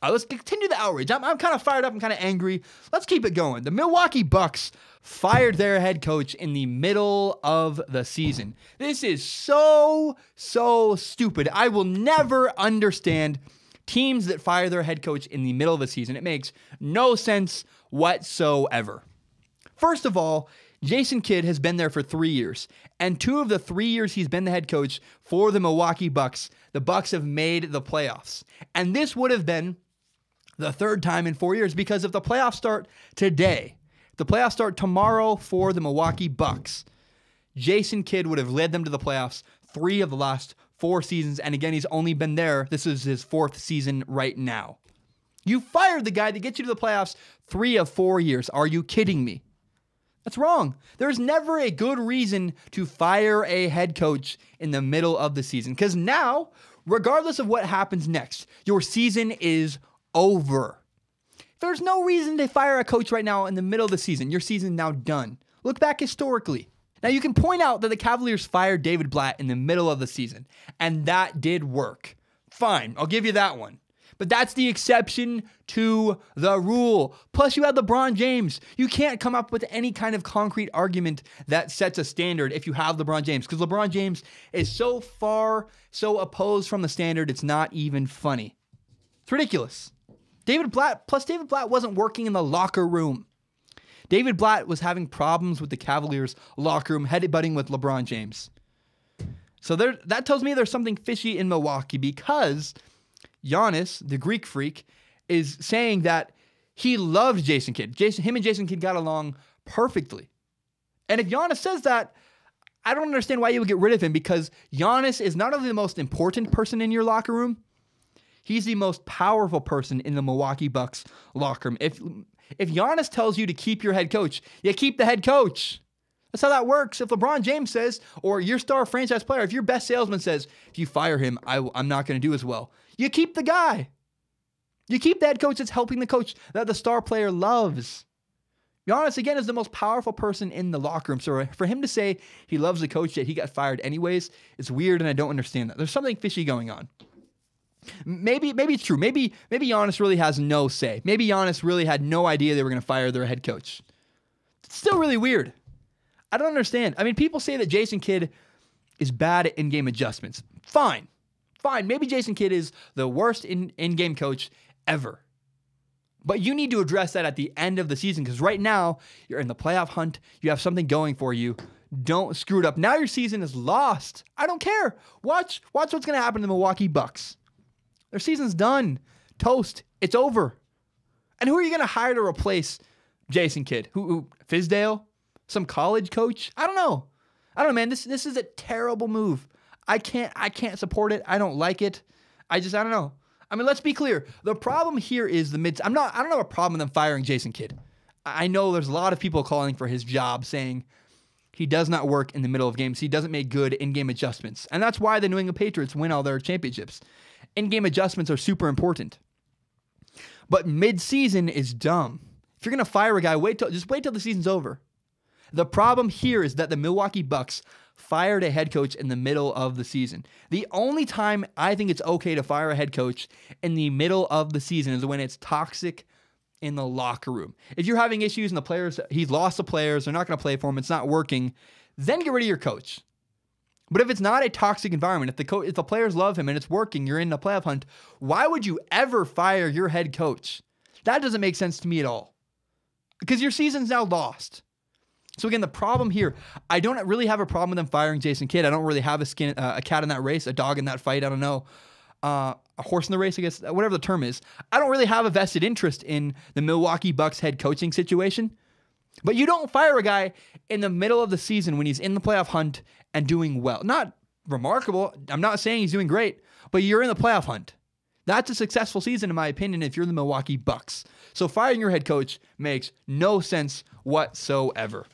Uh, let's continue the outrage. I'm, I'm kind of fired up. I'm kind of angry. Let's keep it going. The Milwaukee Bucks fired their head coach in the middle of the season. This is so, so stupid. I will never understand teams that fire their head coach in the middle of the season. It makes no sense whatsoever. First of all, Jason Kidd has been there for three years, and two of the three years he's been the head coach for the Milwaukee Bucks, the Bucks have made the playoffs. And this would have been the third time in four years because if the playoffs start today, the playoffs start tomorrow for the Milwaukee Bucks, Jason Kidd would have led them to the playoffs three of the last four seasons. And again, he's only been there. This is his fourth season right now. You fired the guy that gets you to the playoffs three of four years. Are you kidding me? That's wrong. There's never a good reason to fire a head coach in the middle of the season because now, regardless of what happens next, your season is over. There's no reason to fire a coach right now in the middle of the season. Your season now done. Look back historically. Now you can point out that the Cavaliers fired David Blatt in the middle of the season, and that did work. Fine, I'll give you that one. But that's the exception to the rule. Plus, you have LeBron James. You can't come up with any kind of concrete argument that sets a standard if you have LeBron James, because LeBron James is so far, so opposed from the standard, it's not even funny. It's ridiculous. David Blatt, plus David Blatt wasn't working in the locker room. David Blatt was having problems with the Cavaliers locker room, headbutting with LeBron James. So there, that tells me there's something fishy in Milwaukee because Giannis, the Greek freak, is saying that he loved Jason Kidd. Jason, him and Jason Kidd got along perfectly. And if Giannis says that, I don't understand why you would get rid of him because Giannis is not only the most important person in your locker room, He's the most powerful person in the Milwaukee Bucks locker room. If if Giannis tells you to keep your head coach, you keep the head coach. That's how that works. If LeBron James says, or your star franchise player, if your best salesman says, if you fire him, I, am not going to do as well, you keep the guy. You keep that coach that's helping the coach that the star player loves. Giannis, again, is the most powerful person in the locker room. So for him to say he loves the coach that he got fired anyways, it's weird and I don't understand that. There's something fishy going on. Maybe maybe it's true. Maybe maybe Giannis really has no say. Maybe Giannis really had no idea they were going to fire their head coach. It's still really weird. I don't understand. I mean, people say that Jason Kidd is bad at in-game adjustments. Fine. Fine. Maybe Jason Kidd is the worst in, in-game coach ever. But you need to address that at the end of the season because right now you're in the playoff hunt. You have something going for you. Don't screw it up. Now your season is lost. I don't care. Watch, watch what's gonna happen to the Milwaukee Bucks. Their season's done. Toast. It's over. And who are you going to hire to replace Jason Kidd? Who, who Fizdale? Some college coach? I don't know. I don't know, man. This this is a terrible move. I can't I can't support it. I don't like it. I just I don't know. I mean, let's be clear. The problem here is the mid. I'm not. I don't have a problem with them firing Jason Kidd. I know there's a lot of people calling for his job, saying he does not work in the middle of games. He doesn't make good in-game adjustments, and that's why the New England Patriots win all their championships in game adjustments are super important. But mid season is dumb. If you're going to fire a guy, wait till, just wait till the season's over. The problem here is that the Milwaukee Bucks fired a head coach in the middle of the season. The only time I think it's okay to fire a head coach in the middle of the season is when it's toxic in the locker room. If you're having issues and the players, he's lost the players, they're not going to play for him, it's not working, then get rid of your coach. But if it's not a toxic environment, if the co- if the players love him and it's working, you're in the playoff hunt. Why would you ever fire your head coach? That doesn't make sense to me at all. Because your season's now lost. So again, the problem here, I don't really have a problem with them firing Jason Kidd. I don't really have a skin, uh, a cat in that race, a dog in that fight. I don't know, uh, a horse in the race. I guess whatever the term is, I don't really have a vested interest in the Milwaukee Bucks head coaching situation. But you don't fire a guy in the middle of the season when he's in the playoff hunt and doing well. Not remarkable. I'm not saying he's doing great, but you're in the playoff hunt. That's a successful season, in my opinion, if you're the Milwaukee Bucks. So firing your head coach makes no sense whatsoever.